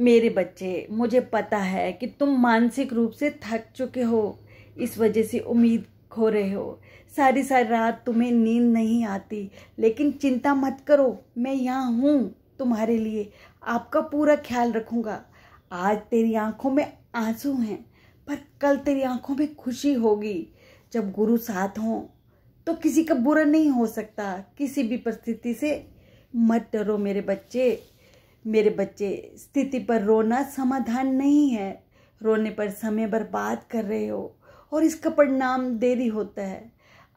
मेरे बच्चे मुझे पता है कि तुम मानसिक रूप से थक चुके हो इस वजह से उम्मीद खो रहे हो सारी सारी रात तुम्हें नींद नहीं आती लेकिन चिंता मत करो मैं यहाँ हूँ तुम्हारे लिए आपका पूरा ख्याल रखूँगा आज तेरी आँखों में आंसू हैं पर कल तेरी आँखों में खुशी होगी जब गुरु साथ हों तो किसी का बुरा नहीं हो सकता किसी भी परिस्थिति से मत डरो मेरे बच्चे मेरे बच्चे स्थिति पर रोना समाधान नहीं है रोने पर समय बर्बाद कर रहे हो और इसका परिणाम देरी होता है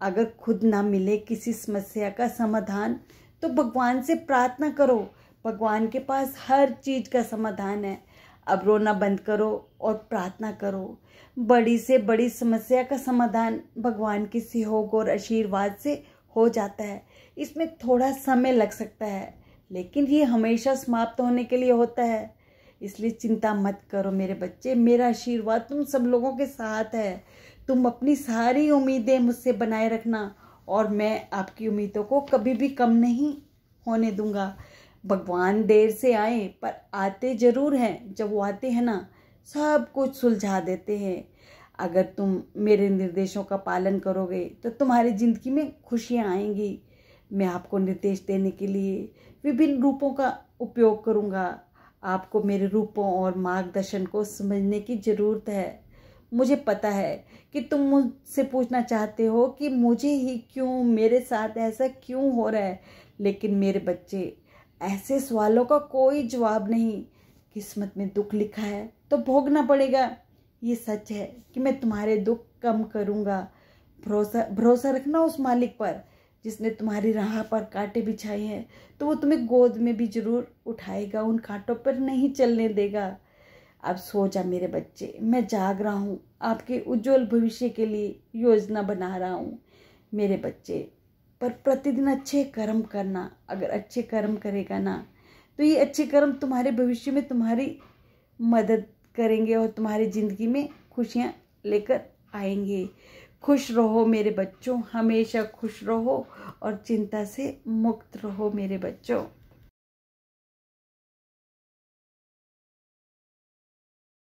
अगर खुद ना मिले किसी समस्या का समाधान तो भगवान से प्रार्थना करो भगवान के पास हर चीज़ का समाधान है अब रोना बंद करो और प्रार्थना करो बड़ी से बड़ी समस्या का समाधान भगवान के सहयोग और आशीर्वाद से हो जाता है इसमें थोड़ा समय लग सकता है लेकिन ये हमेशा समाप्त होने के लिए होता है इसलिए चिंता मत करो मेरे बच्चे मेरा आशीर्वाद तुम सब लोगों के साथ है तुम अपनी सारी उम्मीदें मुझसे बनाए रखना और मैं आपकी उम्मीदों को कभी भी कम नहीं होने दूंगा भगवान देर से आए पर आते ज़रूर हैं जब वो आते हैं ना सब कुछ सुलझा देते हैं अगर तुम मेरे निर्देशों का पालन करोगे तो तुम्हारी ज़िंदगी में खुशियाँ आएंगी मैं आपको निर्देश देने के लिए विभिन्न रूपों का उपयोग करूँगा आपको मेरे रूपों और मार्गदर्शन को समझने की ज़रूरत है मुझे पता है कि तुम मुझसे पूछना चाहते हो कि मुझे ही क्यों मेरे साथ ऐसा क्यों हो रहा है लेकिन मेरे बच्चे ऐसे सवालों का कोई जवाब नहीं किस्मत में दुख लिखा है तो भोगना पड़ेगा ये सच है कि मैं तुम्हारे दुख कम करूँगा भरोसा भरोसा रखना उस मालिक पर जिसने तुम्हारी राह पर कांटे बिछाए हैं तो वो तुम्हें गोद में भी जरूर उठाएगा उन कांटों पर नहीं चलने देगा अब सो जा मेरे बच्चे मैं जाग रहा हूँ आपके उज्जवल भविष्य के लिए योजना बना रहा हूँ मेरे बच्चे पर प्रतिदिन अच्छे कर्म करना अगर अच्छे कर्म करेगा ना तो ये अच्छे कर्म तुम्हारे भविष्य में तुम्हारी मदद करेंगे और तुम्हारी ज़िंदगी में खुशियाँ लेकर आएंगे खुश रहो मेरे बच्चों हमेशा खुश रहो और चिंता से मुक्त रहो मेरे बच्चों